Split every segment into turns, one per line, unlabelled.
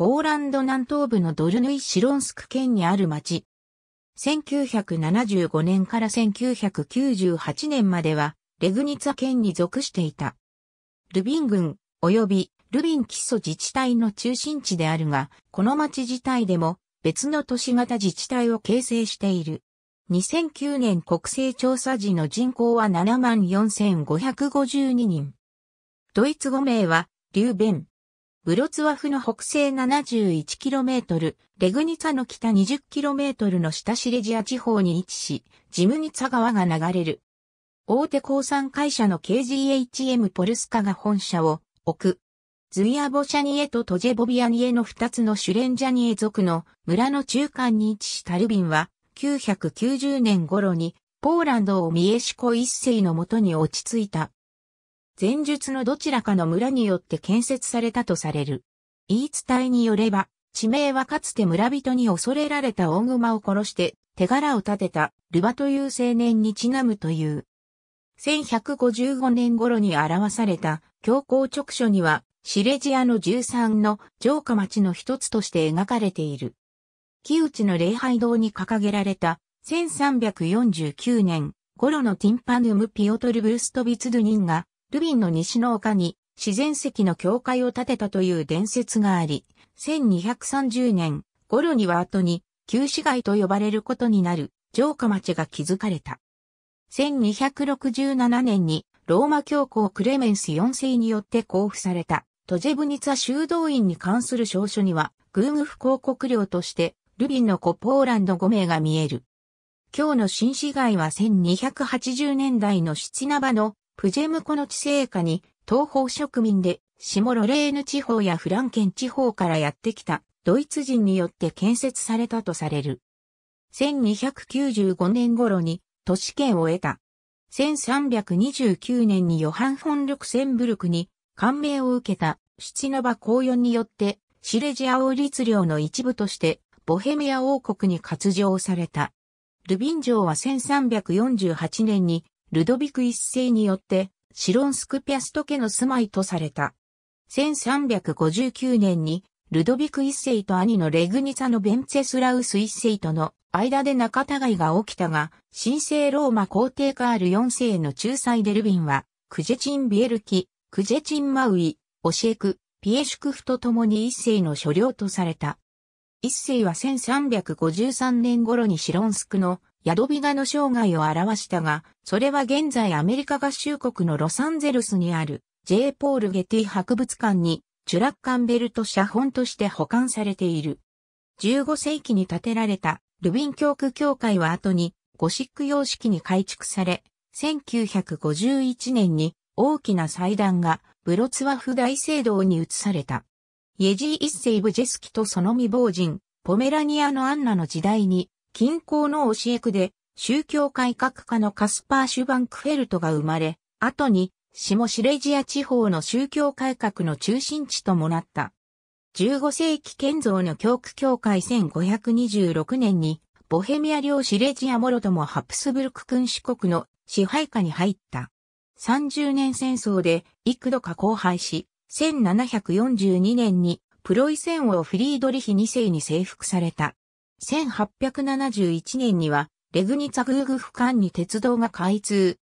ポーランド南東部のドルヌイ・シロンスク県にある町。1975年から1998年までは、レグニツァ県に属していた。ルビン郡、及びルビン基礎自治体の中心地であるが、この町自体でも別の都市型自治体を形成している。2009年国勢調査時の人口は74,552人。ドイツ語名は、リューベン、ブロツワフの北西 71km、レグニツァの北 20km の下シレジア地方に位置し、ジムニツァ川が流れる。大手鉱産会社の KGHM ポルスカが本社を置く。ズイアボシャニエとトジェボビアニエの2つのシュレンジャニエ族の村の中間に位置したルビンは、990年頃にポーランドをミエシコ一世のもとに落ち着いた。前述のどちらかの村によって建設されたとされる。言い伝えによれば、地名はかつて村人に恐れられた大熊を殺して手柄を立てたルバという青年にちなむという。1155年頃に表された教皇直書にはシレジアの13の城下町の一つとして描かれている。木内の礼拝堂に掲げられた1349年頃のティンパヌム・ピオトル・ブルストビツドゥニンがルビンの西の丘に自然石の教会を建てたという伝説があり、1230年頃には後に旧市街と呼ばれることになる城下町が築かれた。1267年にローマ教皇クレメンス4世によって交付されたトジェブニツァ修道院に関する証書には、グーグフ広告料としてルビンの子ポーランド5名が見える。今日の新市街は1280年代のシチナバのプジェムコの地政下に東方植民で下ロレーヌ地方やフランケン地方からやってきたドイツ人によって建設されたとされる。1295年頃に都市圏を得た。1329年にヨハン・フォン・ルクセンブルクに感銘を受けたシチノバ公4によってシレジア王律領の一部としてボヘミア王国に割譲された。ルビン城は1348年にルドビク一世によって、シロンスクピャスト家の住まいとされた。1359年に、ルドビク一世と兄のレグニツァのベンツェスラウス一世との間で仲違いが起きたが、神聖ローマ皇帝カール四世の仲裁でルビンは、クジェチン・ビエルキ、クジェチン・マウイ、オシエク、ピエシュクフと共に一世の所領とされた。一世は1353年頃にシロンスクのヤドビガの生涯を表したが、それは現在アメリカ合衆国のロサンゼルスにある J. ポール・ゲティ博物館に、チュラッカンベルト写本として保管されている。15世紀に建てられたルビン教区教会は後にゴシック様式に改築され、1951年に大きな祭壇がブロツワフ大聖堂に移された。イェジー一世ブジェスキとその未亡人、ポメラニアのアンナの時代に近郊の教え区で宗教改革家のカスパー・シュバンクフェルトが生まれ、後に下シレジア地方の宗教改革の中心地ともなった。15世紀建造の教区教会1526年に、ボヘミア領シレジアモロともハプスブルク君主国の支配下に入った。30年戦争で幾度か荒廃し、1742年にプロイセン王フリードリヒ2世に征服された。1871年には、レグニツァグーグ府間に鉄道が開通。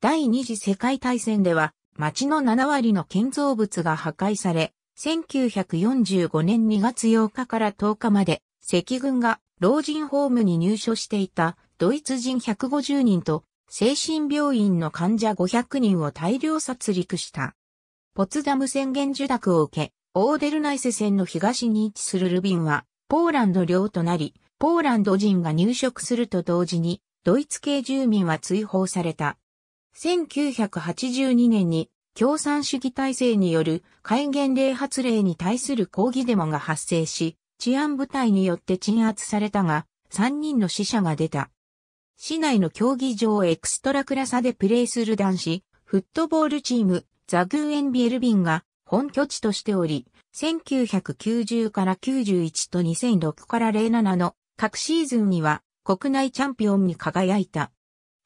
第二次世界大戦では、町の7割の建造物が破壊され、1945年2月8日から10日まで、赤軍が老人ホームに入所していたドイツ人150人と精神病院の患者500人を大量殺戮した。ポツダム宣言受諾を受け、オーデルナイセ線の東に位置するルビンはポーランド領となり、ポーランド人が入植すると同時に、ドイツ系住民は追放された。1982年に共産主義体制による戒厳令発令に対する抗議デモが発生し、治安部隊によって鎮圧されたが、3人の死者が出た。市内の競技場エクストラクラサでプレーする男子、フットボールチーム、ザグーエンビエルビンが本拠地としており、1990から91と2006から07の各シーズンには国内チャンピオンに輝いた。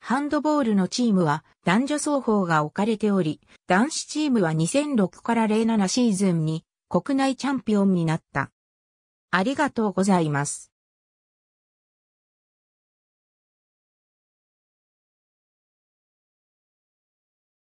ハンドボールのチームは男女双方が置かれており、男子チームは2006から07シーズンに国内チャンピオンになった。ありがとうございます。